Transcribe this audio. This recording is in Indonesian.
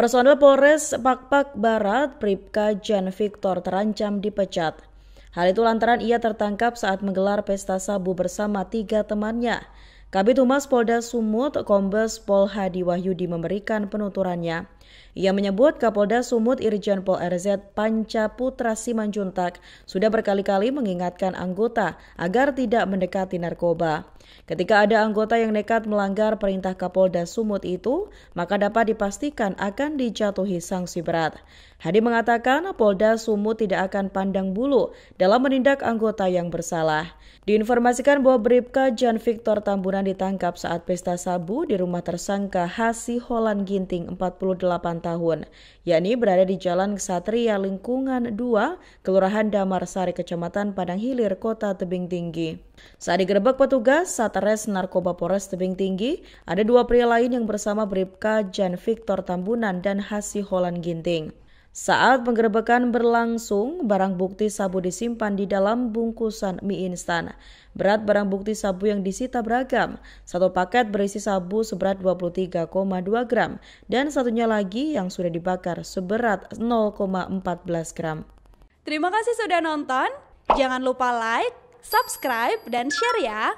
Personel Polres Pakpak Barat, Pripka Jan Victor terancam dipecat. Hal itu lantaran ia tertangkap saat menggelar pesta sabu bersama tiga temannya. Kabit Humas Polda Sumut, Kombes Pol Hadi Wahyudi memberikan penuturannya. Ia menyebut Kapolda Sumut Irjen Pol RZ Panca Putra Simanjuntak sudah berkali-kali mengingatkan anggota agar tidak mendekati narkoba. Ketika ada anggota yang nekat melanggar perintah Kapolda Sumut itu, maka dapat dipastikan akan dijatuhi sanksi berat. Hadi mengatakan Polda Sumut tidak akan pandang bulu dalam menindak anggota yang bersalah. Diinformasikan bahwa Bribka Jan Victor Tambunan ditangkap saat pesta sabu di rumah tersangka Hasi Holan Ginting 48 tahun, yakni berada di Jalan Kesatria Lingkungan 2, Kelurahan Damarsari, Kecamatan Padang Hilir, Kota Tebing Tinggi. Saat digerebek petugas Satres Narkoba Polres Tebing Tinggi, ada dua pria lain yang bersama Bripka Jan Victor Tambunan dan Hasi Holan Ginting. Saat penggerebekan berlangsung, barang bukti sabu disimpan di dalam bungkusan mie instan. Berat barang bukti sabu yang disita beragam. Satu paket berisi sabu seberat 23,2 gram dan satunya lagi yang sudah dibakar seberat 0,14 gram. Terima kasih sudah nonton. Jangan lupa like, subscribe, dan share ya.